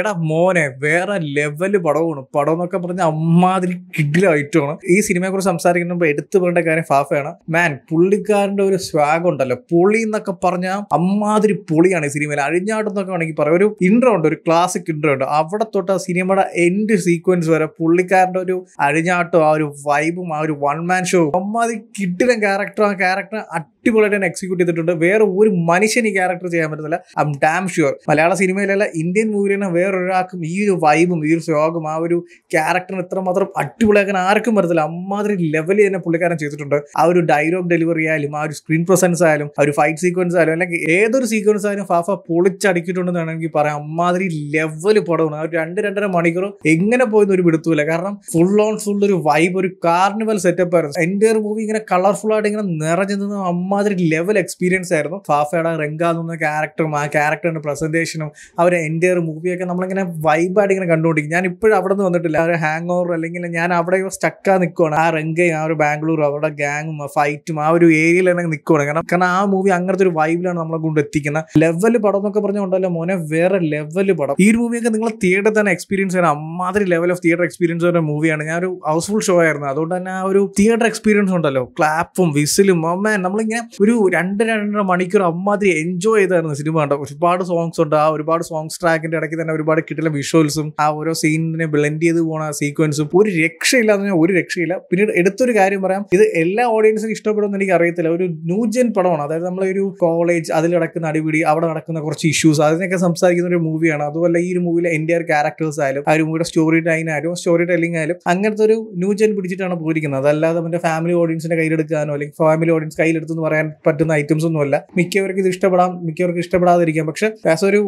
എടാ മോനെ വേറെ ലെവല് പടവാണ് പടം എന്നൊക്കെ പറഞ്ഞ അമ്മാതിരി കിഡിലായിട്ടുമാണ് ഈ സിനിമയെ കുറിച്ച് സംസാരിക്കുമ്പോൾ എടുത്തു വേണ്ട കാര്യം ഫാഫയാണ് മാൻ പുള്ളിക്കാരന്റെ ഒരു സ്വാഗ് ഉണ്ടല്ലോ പുളി എന്നൊക്കെ പറഞ്ഞ അമ്മാതിരി പുളിയാണ് ഈ സിനിമയിൽ അഴിഞ്ഞാട്ടം എന്നൊക്കെ വേണമെങ്കിൽ പറയാം ഒരു ഇൻട്രോ ഉണ്ട് ഒരു ക്ലാസിക് ഇൻട്രോ ഉണ്ട് അവിടെ തൊട്ട് ആ സിനിമയുടെ എൻഡ് സീക്വൻസ് വരെ പുള്ളിക്കാരന്റെ ഒരു അഴിഞ്ഞാട്ടം ആ ഒരു വൈബും ആ ഒരു വൺ മാൻ ഷോ അമ്മാതിരി കിഡിലും ക്യാരക്ടർ ആ ക്യാരക്ടർ അടിപൊളിയായിട്ട് തന്നെ എക്സിക്യൂട്ട് ചെയ്തിട്ടുണ്ട് വേറെ ഒരു മനുഷ്യൻ ഈ ക്യാരക്ടർ ചെയ്യാൻ പറ്റുന്നില്ല ഐ എം ഡാം ഷുവർ മലയാള സിനിമയിലല്ല ഇന്ത്യൻ മൂവിയിലെ വേറെ വേറൊരാൾക്കും ഈ ഒരു വൈബും ഈ ഒരു സ്യോഗം ആ ഒരു ക്യാരക്ടറിന് മാത്രം അടിപൊളിയാക്കാൻ ആർക്കും വരത്തില്ല അമ്മാതിരി ലെവലിൽ തന്നെ പുള്ളിക്കാരൻ ചെയ്തിട്ടുണ്ട് ആ ഒരു ഡയലോഗ് ഡെലിവറി ആയാലും ആ ഒരു സ്ക്രീൻ പ്രസൻസ് ആയാലും ആ ഒരു ഫൈറ്റ് സീക്വൻസ് ആയാലും അല്ലെങ്കിൽ ഏതൊരു സീക്വൻസ് ആയാലും ഫാഫ പൊളിച്ചടിക്കിട്ടുണ്ടെന്ന് വേണമെങ്കിൽ പറയാം അമ്മാതിരി ലെവൽ പടമാണ് ആ ഒരു രണ്ട് രണ്ടര മണിക്കൂർ എങ്ങനെ പോയെന്ന് ഒരു വിടുത്തൂല കാരണം ഫുൾ ഓൺ ഫുൾ ഒരു വൈബ് ഒരു കാർണിവൽ സെറ്റപ്പ് ആയിരുന്നു എൻ്റെ മൂവി ഇങ്ങനെ കളർഫുൾ ആയിട്ട് ഇങ്ങനെ നിറഞ്ഞു നിന്ന് അമ്മാതിരി ലെവൽ എക്സ്പീരിയൻസ് ആയിരുന്നു ഫാഫയുടെ റെങ്ക എന്ന ക്യാരക്ടറും ആ ക്യാരക്ടറിന്റെ പ്രസന്റേഷനും അവരെ എൻ്റെ മൂവിയൊക്കെ ഇരിക്കുക നമ്മളിങ്ങനെ വൈബായിട്ട് ഇങ്ങനെ കണ്ടുകൊണ്ടിരിക്കും ഞാൻ ഇപ്പോഴും അവിടെ നിന്ന് വന്നിട്ടില്ല ഒരു ഹാങ് ഓവർ അല്ലെങ്കിൽ ഞാൻ അവിടെ സ്റ്റക്കാ നിൽക്കുവാണ് ആ റെങ്കയും ആ ഒരു ബാംഗ്ലൂർ അവിടെ ഗാങ്ങും ഫൈറ്റും ആ ഒരു ഏരിയയിൽ തന്നെ നിൽക്കുവാണ് കാരണം കാരണം ആ മൂവി അങ്ങനത്തെ ഒരു വൈബിലാണ് നമ്മളെ കൊണ്ട് എത്തിക്കുന്നത് ലെവൽ പടം എന്നൊക്കെ പറഞ്ഞാൽ മോനെ വേറെ ലെവൽ പടം ഈ ഒരു മൂവിയൊക്കെ നിങ്ങൾ തിയേറ്റർ തന്നെ എക്സ്പീരിയൻസ് ചെയ്യണം അമ്മാതിരി ലെവൽ ഓഫ് തിയേറ്റർ എക്സ്പീരിയൻസ് ഒരു മൂവിയാണ് ഞാൻ ഒരു ഹൗസ്ഫുൾ ഷോ ആയിരുന്നു അതുകൊണ്ട് തന്നെ ആ ഒരു തിയേറ്റർ എക്സ്പീരിയൻസ് ഉണ്ടല്ലോ ക്ലാപ്പും വിസിലും അമ്മേ നമ്മളിങ്ങനെ ഒരു രണ്ട് രണ്ടര മണിക്കൂർ അമ്മാതിരി എൻജോയ് ചെയ്തായിരുന്നു സിനിമ കണ്ടോ ഒരുപാട് സോങ്സ് ഉണ്ട് ആ ഒരുപാട് സോങ്സ് ട്രാക്കിന്റെ ഇടയ്ക്ക് തന്നെ ഒരുപാട് കിട്ടുന്ന വിഷ്വൽസും ആ ഓരോ സീനിനെ ബ്ലെൻഡ് ചെയ്ത് പോണ സീക്വൻസും ഒരു രക്ഷയില്ല എന്ന് പറഞ്ഞാൽ ഒരു രക്ഷയില്ല പിന്നീട് എടുത്തൊരു കാര്യം പറയാം ഇത് എല്ലാ ഓഡിയൻസിനും ഇഷ്ടപ്പെടുമെന്ന് എനിക്ക് അറിയത്തില്ല ഒരു ന്യൂജൻ പടമാണ് അതായത് നമ്മളൊരു കോളേജ് അതിൽ നടക്കുന്ന അടിപിടി അവിടെ നടക്കുന്ന കുറച്ച് ഇഷ്യൂസ് അതിനൊക്കെ സംസാരിക്കുന്ന ഒരു മൂവിയാണ് അതുപോലെ ഈ ഒരു മൂവിയിലെ എൻ്റെ ആർ ക്യാരക്ടേഴ്സ് ആയാലും ആ ഒരു മൂവിയുടെ സ്റ്റോറി ടൈൻ ആയാലും സ്റ്റോറി ടെല്ലിംഗ് ആയാലും അങ്ങനത്തെ ഒരു ന്യൂജൻ പിടിച്ചിട്ടാണ് പോയിരിക്കുന്നത് അതല്ലാതെ മറ്റേ ഫാമിലി ഓഡിയൻസിന്റെ കയ്യിലെടുക്കാനോ അല്ലെങ്കിൽ ഫാമിലി ഓഡിയൻസ് കയ്യിലെടുത്തെന്ന് പറയാൻ പറ്റുന്ന ഐറ്റംസ് ഒന്നുമല്ല മിക്കവർക്ക് ഇത് ഇഷ്ടപ്പെടാം മിക്കവർക്ക് ഇഷ്ടപ്പെടാതിരിക്കാം പക്ഷെ ആസ് ഒരു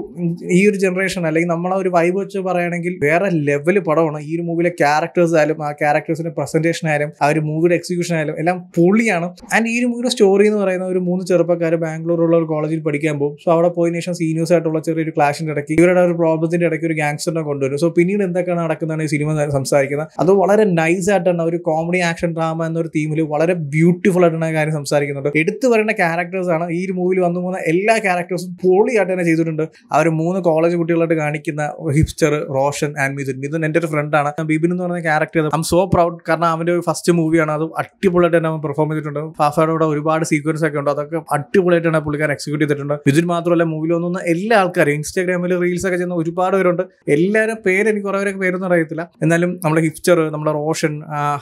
ഈ ഒരു ജനറേഷൻ അല്ലെങ്കിൽ നമ്മളെ ഒരു വൈബ് വെച്ച് പറയുകയാണെങ്കിൽ വേറെ ലെവൽ പടമാണ് ഈ ഒരു മൂവിയിലെ ക്യാരക്ടേഴ്സ് ആയാലും ആ ക്യാരക്ടേഴ്സിന്റെ പ്രസന്റേഷൻ ആയാലും ആ ഒരു മൂവിയുടെ എക്സിക്യൂഷൻ ആയാലും എല്ലാം പൊളിയാണ് ആൻഡ് ഈ ഒരു മൂവിയുടെ സ്റ്റോറി എന്ന് പറയുന്ന ഒരു മൂന്ന് ചെറുപ്പക്കാർ ബാംഗ്ലൂരുള്ള ഒരു കോളേജിൽ പഠിക്കാൻ പോകും സോ അവിടെ പോയതിനു ശേഷം സീനിയേഴ്സ് ആയിട്ടുള്ള ചെറിയൊരു ക്ലാഷിന്റെ ഇടയ്ക്ക് ഇവരുടെ ഒരു പ്രോബ്ലത്തിന്റെ ഇടയ്ക്ക് ഒരു ഗാങ്സ്റ്ററിനെ കൊണ്ടുവരും സോ പിന്നീട് എന്തൊക്കെയാണ് നടക്കുന്നതാണ് ഈ സിനിമ സംസാരിക്കുന്നത് അത് വളരെ നൈസ് ആയിട്ടാണ് ഒരു കോമഡി ആക്ഷൻ ഡ്രാമ എന്നൊരു തീമിൽ വളരെ ബ്യൂട്ടിഫുൾ ആയിട്ടുള്ള കാര്യം സംസാരിക്കുന്നുണ്ട് എടുത്തു പറയുന്ന ക്യാരക്ടേഴ്സ് ആണ് ഈ ഒരു മൂവിയിൽ വന്നു പോകുന്ന എല്ലാ ക്യാരക്ടേഴ്സും പോളിയായിട്ട് തന്നെ ചെയ്തിട്ടുണ്ട് ആ ഒരു മൂന്ന് കോളേജ് കുട്ടികളായിട്ട് കാണിക്കുക കളിക്കുന്ന ഹിപ്സ്റ്റർ റോഷൻ ആൻഡ് മിഥുൻ മിഥുൻ എൻ്റെ ഒരു ഫ്രണ്ടാണ് ബിബിൻ എന്ന് പറയുന്ന ക്യാരക്ടർ ഐ സോ പ്രൗഡ് കാരണം അവന്റെ ഒരു ഫസ്റ്റ് മൂവിയാണ് അത് അടിപൊളിയായിട്ട് തന്നെ പെർഫോം ചെയ്തിട്ടുണ്ട് ഫാഫയുടെ കൂടെ ഒരുപാട് സീക്വൻസ് ഒക്കെ ഉണ്ട് അതൊക്കെ അടിപൊളിയായിട്ടാണ് പുള്ളിക്കാരൻ എക്സിക്യൂട്ട് ചെയ്തിട്ടുണ്ട് മിഥുൻ മാത്രമല്ല മൂവിയിൽ ഒന്നും എല്ലാ ആൾക്കാരും ഇൻസ്റ്റാഗ്രാമിൽ റീൽസ് ഒക്കെ ചെയ്യുന്ന ഒരുപാട് പേരുണ്ട് എല്ലാവരും പേര് എനിക്ക് കുറെ പേരൊക്കെ പേരൊന്നും അറിയത്തില്ല എന്നാലും നമ്മുടെ ഹിപ്സ്റ്റർ നമ്മുടെ റോഷൻ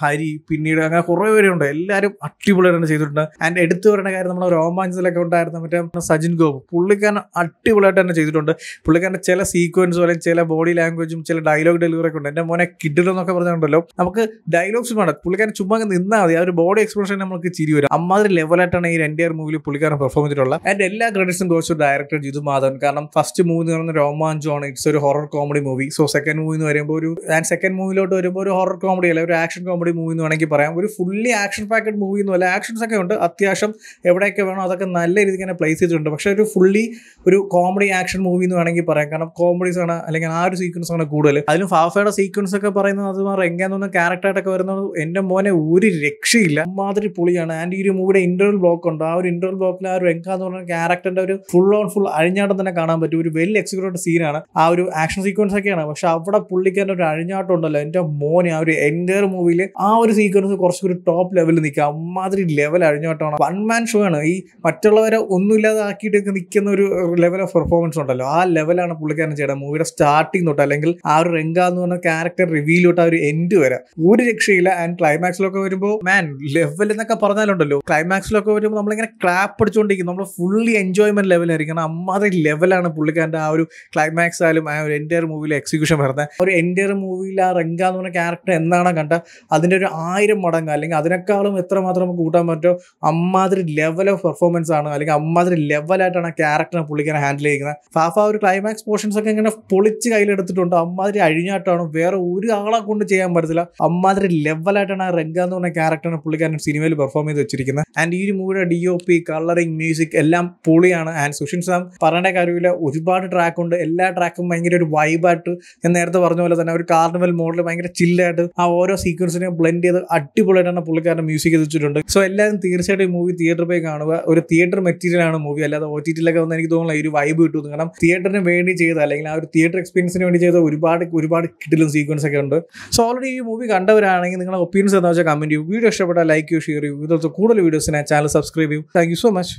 ഹരി പിന്നീട് അങ്ങനെ കുറേ പേരുണ്ട് എല്ലാവരും അടിപൊളിയായിട്ടാണ് ചെയ്തിട്ടുണ്ട് ആൻഡ് എടുത്തു പറയുന്ന കാര്യം നമ്മുടെ രോമാഞ്ചത്തിലൊക്കെ ഉണ്ടായിരുന്ന മറ്റേ സജിൻ ഗോപ് പുള്ളിക്കാരൻ അടിപൊളിയായിട്ട് തന്നെ ചെയ്തിട്ടുണ്ട് പുള്ളിക്കാരൻ്റെ ചില സീക്വൻസ് എക്സ്പ്രഷൻസ് പോലെ ചില ബോഡി ലാംഗ്വേജും ചില ഡയലോഗ് ഡെലിവറി ഒക്കെ ഉണ്ട് എന്റെ മോനെ കിഡിൽ എന്നൊക്കെ പറഞ്ഞുണ്ടല്ലോ നമുക്ക് ഡയലോഗ്സ് വേണം പുള്ളിക്കാരൻ ചുമ്മാ നിന്നാൽ മതി ആ ഒരു ബോഡി എക്സ്പ്രഷൻ നമുക്ക് ചിരി വരും അമ്മാതിരി ലെവലായിട്ടാണ് ഈ രണ്ടിയർ മൂവിൽ പുള്ളിക്കാരൻ പെർഫോം ചെയ്തിട്ടുള്ളത് ആൻഡ് എല്ലാ ക്രെഡിറ്റ്സും കുറച്ച് ഡയറക്ടർ ജിതു മാധവൻ കാരണം ഫസ്റ്റ് മൂവി എന്ന് പറയുന്നത് ആണ് ഇറ്റ്സ് ഒരു horror comedy movie so second movie എന്ന് പറയുമ്പോൾ ഒരു ഞാൻ സെക്കൻഡ് മൂവിയിലോട്ട് വരുമ്പോൾ ഒരു ഹൊറർ കോമഡി അല്ല ഒരു ആക്ഷൻ കോമഡി മൂവി എന്ന് വേണമെങ്കിൽ പറയാം ഒരു ഫുള്ളി ആക്ഷൻ പാക്കറ്റ് മൂവി എന്നല്ല ആക്ഷൻസ് ഒക്കെ ഉണ്ട് അത്യാവശ്യം എവിടെയൊക്കെ വേണോ അതൊക്കെ നല്ല രീതിക്ക് തന്നെ പ്ലേസ് ചെയ്തിട്ടുണ്ട് പക്ഷേ ഒരു ഫുള്ളി ഒരു കോമഡി ആക്ഷൻ മൂവി എന്ന് വേണമെങ്കിൽ പറയാം കാരണം കോമഡീസ് ആണ് അല്ലെങ്കിൽ ആ ഒരു സീക്വൻസ് ആണ് കൂടുതൽ അതിലും ഫാഫയുടെ സീക്വൻസ് ഒക്കെ പറയുന്നത് അത് എങ്ങനെയൊന്നും ക്യാരക്ടറായിട്ടൊക്കെ വരുന്നത് എന്റെ മോനെ ഒരു രക്ഷയില്ല മാതിരി പൊളിയാണ് ആൻഡ് ഈ ഒരു മൂവിയുടെ ഇന്റർവൽ ബ്ലോക്ക് ഉണ്ട് ആ ഒരു ഇന്റർവൽ ബ്ലോക്കിൽ ആ ഒരു എങ്ക എന്ന് പറഞ്ഞ ക്യാരക്ടറിന്റെ ഒരു ഫുൾ ഓൺ ഫുൾ അഴിഞ്ഞാട്ടം തന്നെ കാണാൻ പറ്റും ഒരു വെൽ എക്സിക്യൂട്ടഡ് സീനാണ് ആ ഒരു ആക്ഷൻ സീക്വൻസ് ഒക്കെയാണ് പക്ഷെ അവിടെ പുള്ളിക്കാൻ ഒരു അഴിഞ്ഞാട്ടം ഉണ്ടല്ലോ എന്റെ മോനെ ആ ഒരു എന്റയർ മൂവിയിൽ ആ ഒരു സീക്വൻസ് കുറച്ചൊരു ടോപ്പ് ലെവലിൽ നിൽക്കുക അമ്മാതിരി ലെവൽ അഴിഞ്ഞാട്ടമാണ് വൺ മാൻ ഷോ ആണ് ഈ മറ്റുള്ളവരെ ഒന്നുമില്ലാതെ ആക്കിയിട്ട് നിൽക്കുന്ന ഒരു ലെവൽ ഓഫ് പെർഫോമൻസ് ഉണ്ടല്ലോ ആ ലെവലാണ് പുള്ളിക്കാരൻ ചെയ്യണം മൂവി മൂവിയുടെ സ്റ്റാർട്ടിങ് തൊട്ട് അല്ലെങ്കിൽ ആ ഒരു രംഗ എന്ന് പറഞ്ഞ ക്യാരക്ടർ റിവീൽ തൊട്ട് ആ ഒരു എൻഡ് വരെ ഒരു രക്ഷയില്ല ആൻഡ് ക്ലൈമാക്സിലൊക്കെ വരുമ്പോൾ മാൻ ലെവൽ എന്നൊക്കെ പറഞ്ഞാലുണ്ടല്ലോ ക്ലൈമാക്സിലൊക്കെ വരുമ്പോൾ നമ്മളിങ്ങനെ ക്ലാപ്പ് അടിച്ചുകൊണ്ടിരിക്കും നമ്മൾ ഫുള്ളി എൻജോയ്മെന്റ് ലെവലായിരിക്കും അമ്മാതിരി ലെവലാണ് പുള്ളിക്കാരൻ്റെ ആ ഒരു ക്ലൈമാക്സ് ആയാലും ആ ഒരു എൻ്റെ മൂവിയിലെ എക്സിക്യൂഷൻ വരുന്നത് ഒരു എൻ്റെ മൂവിയിൽ ആ റെങ്ക എന്ന് പറഞ്ഞ ക്യാരക്ടർ എന്താണ് കണ്ട അതിൻ്റെ ഒരു ആയിരം മടങ്ങ് അല്ലെങ്കിൽ അതിനേക്കാളും എത്രമാത്രം നമുക്ക് കൂട്ടാൻ പറ്റുമോ അമ്മാതിരി ലെവൽ ഓഫ് പെർഫോമൻസ് ആണ് അല്ലെങ്കിൽ അമ്മാതിരി ലെവലായിട്ടാണ് ആ ക്യാരക്ടറിനെ പുള്ളിക്കാരൻ ഹാൻഡിൽ ചെയ്യുന്നത് ഫാഫ ഒരു ക്ലൈമാക്സ് പോർഷൻസ് ഒക്കെ ഇങ്ങനെ പൊളിച്ച് കയ്യിലെടുത്തിട്ടുണ്ട് അമ്മാതിരി അഴിഞ്ഞാട്ടാണ് വേറെ ഒരാളെ കൊണ്ട് ചെയ്യാൻ പറ്റത്തില്ല അമ്മാതിരി ലെവലായിട്ടാണ് റെഗ എന്ന് പറഞ്ഞ ക്യാരക്ടറിനെ പുള്ളിക്കാരൻ സിനിമയിൽ പെർഫോം ചെയ്ത് വെച്ചിരിക്കുന്നത് ആൻഡ് ഈ ഒരു മൂവിയുടെ D O P colouring music എല്ലാം പൊളിയാണ് ആൻഡ് സുഷിൻ സാം പറയേണ്ട കാര്യമില്ല ഒരുപാട് ട്രാക്ക് ഉണ്ട് എല്ലാ ട്രാക്കും ഭയങ്കര ഒരു വൈബായിട്ട് ഞാൻ നേരത്തെ പറഞ്ഞ പോലെ തന്നെ ഒരു കാർണിവൽ മോഡൽ ഭയങ്കര ചില്ലായിട്ട് ആ ഓരോ സീക്വൻസിനെയും ബ്ലെൻഡ് ചെയ്ത് അടിപൊളിയായിട്ടാണ് പുള്ളിക്കാരൻ മ്യൂസിക് എത്തിച്ചിട്ടുണ്ട് സോ എല്ലാവരും തീർച്ചയായിട്ടും മൂവി തിയേറ്ററിൽ പോയി കാണുക ഒരു തിയേറ്റർ മെറ്റീരിയലാണ് മൂവി അല്ലാതെ ഒ ടി ടിയിലൊക്കെ വന്ന് എനിക്ക് തോന്നുന്നില്ല ഈ ഒരു വൈബ് കിട്ടുന്നു കാരണം തിയേറ്ററിന് വേണ്ടി ചെയ്ത അല്ലെങ്കിൽ ആ ഒരു ഒരു തിയേറ്റർ എക്സ്പീരിയൻസിന് വേണ്ടി ചെയ്ത ഒരുപാട് ഒരുപാട് കിട്ടിലും സീക്വൻസ് ഒക്കെ ഉണ്ട് സോ ഓൾറെഡി ഈ മൂവി കണ്ടവരാണെങ്കിൽ നിങ്ങളുടെ ഒപ്പീനിയൻസ് എന്താ വെച്ചാൽ കമൻറ്റ് ചെയ്യൂ വീഡിയോ ഇഷ്ടപ്പെട്ടാൽ ലൈക്ക് ചെയ്യൂ ഷെയർ ചെയ്യൂ ഇതൊക്കെ കൂടുതൽ വീഡിയോസിനെ ചാനൽ സബ്സ്ക്രൈബ് ചെയ്യൂ താങ്ക് യു സോ മച്ച്